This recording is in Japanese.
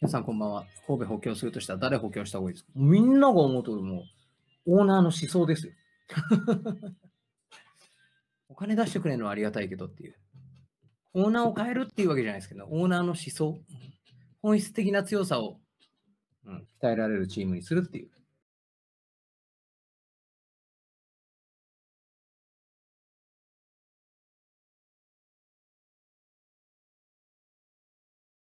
皆さんこんばんは。神戸補強するとしたら誰補強した方がいいですかみんなが思うともう、オーナーの思想ですよ。お金出してくれるのはありがたいけどっていう。オーナーを変えるっていうわけじゃないですけど、オーナーの思想、本質的な強さを、うん、鍛えられるチームにするっていう。